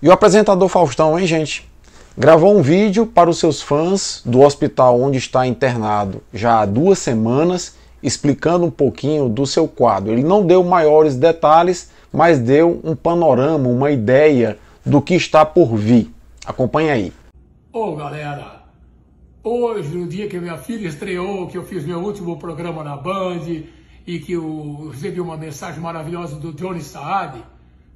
E o apresentador Faustão, hein, gente? Gravou um vídeo para os seus fãs do hospital onde está internado já há duas semanas, explicando um pouquinho do seu quadro. Ele não deu maiores detalhes, mas deu um panorama, uma ideia do que está por vir. Acompanhe aí. Ô oh, galera, hoje, no dia que minha filha estreou, que eu fiz meu último programa na Band e que eu recebi uma mensagem maravilhosa do Johnny Saad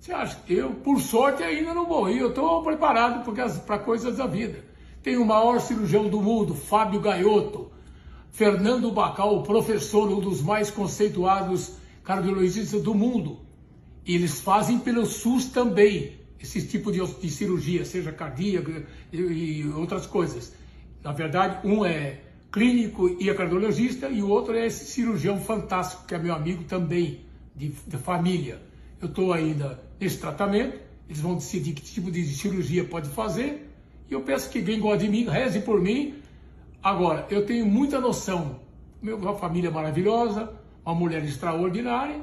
você acha? Eu, por sorte, ainda não morri. Eu estou preparado para coisas da vida. Tem o maior cirurgião do mundo, Fábio Gaiotto. Fernando Bacal, o professor, um dos mais conceituados cardiologistas do mundo. E eles fazem pelo SUS também esse tipo de, de cirurgia, seja cardíaca e, e outras coisas. Na verdade, um é clínico e é cardiologista e o outro é esse cirurgião fantástico que é meu amigo também, de, de família. Eu estou ainda nesse tratamento, eles vão decidir que tipo de cirurgia pode fazer. E eu peço que quem gosta de mim reze por mim. Agora, eu tenho muita noção. Uma família maravilhosa, uma mulher extraordinária.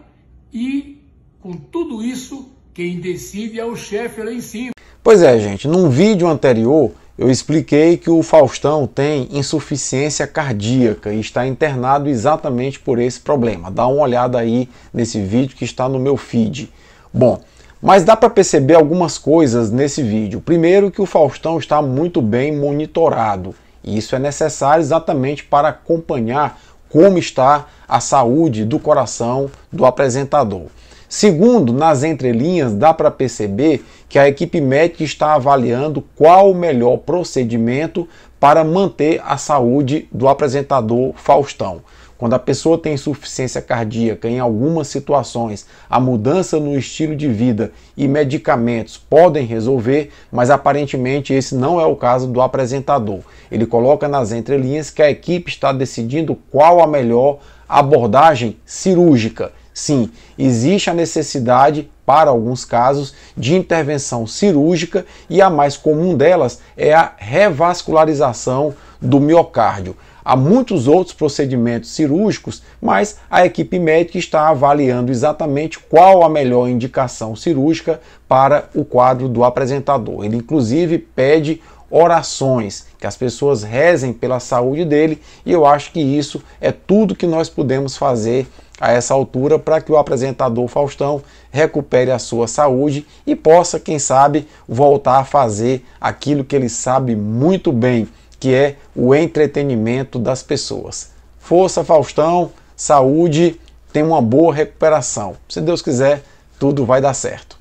E com tudo isso, quem decide é o chefe lá em cima. Pois é, gente. Num vídeo anterior eu expliquei que o Faustão tem insuficiência cardíaca e está internado exatamente por esse problema. Dá uma olhada aí nesse vídeo que está no meu feed. Bom, mas dá para perceber algumas coisas nesse vídeo. Primeiro, que o Faustão está muito bem monitorado. E isso é necessário exatamente para acompanhar como está a saúde do coração do apresentador. Segundo, nas entrelinhas dá para perceber que a equipe médica está avaliando qual o melhor procedimento para manter a saúde do apresentador Faustão. Quando a pessoa tem insuficiência cardíaca, em algumas situações, a mudança no estilo de vida e medicamentos podem resolver, mas aparentemente esse não é o caso do apresentador. Ele coloca nas entrelinhas que a equipe está decidindo qual a melhor abordagem cirúrgica Sim, existe a necessidade, para alguns casos, de intervenção cirúrgica e a mais comum delas é a revascularização do miocárdio. Há muitos outros procedimentos cirúrgicos, mas a equipe médica está avaliando exatamente qual a melhor indicação cirúrgica para o quadro do apresentador. Ele, inclusive, pede orações, que as pessoas rezem pela saúde dele, e eu acho que isso é tudo que nós podemos fazer a essa altura para que o apresentador Faustão recupere a sua saúde e possa, quem sabe, voltar a fazer aquilo que ele sabe muito bem, que é o entretenimento das pessoas. Força, Faustão, saúde, tenha uma boa recuperação. Se Deus quiser, tudo vai dar certo.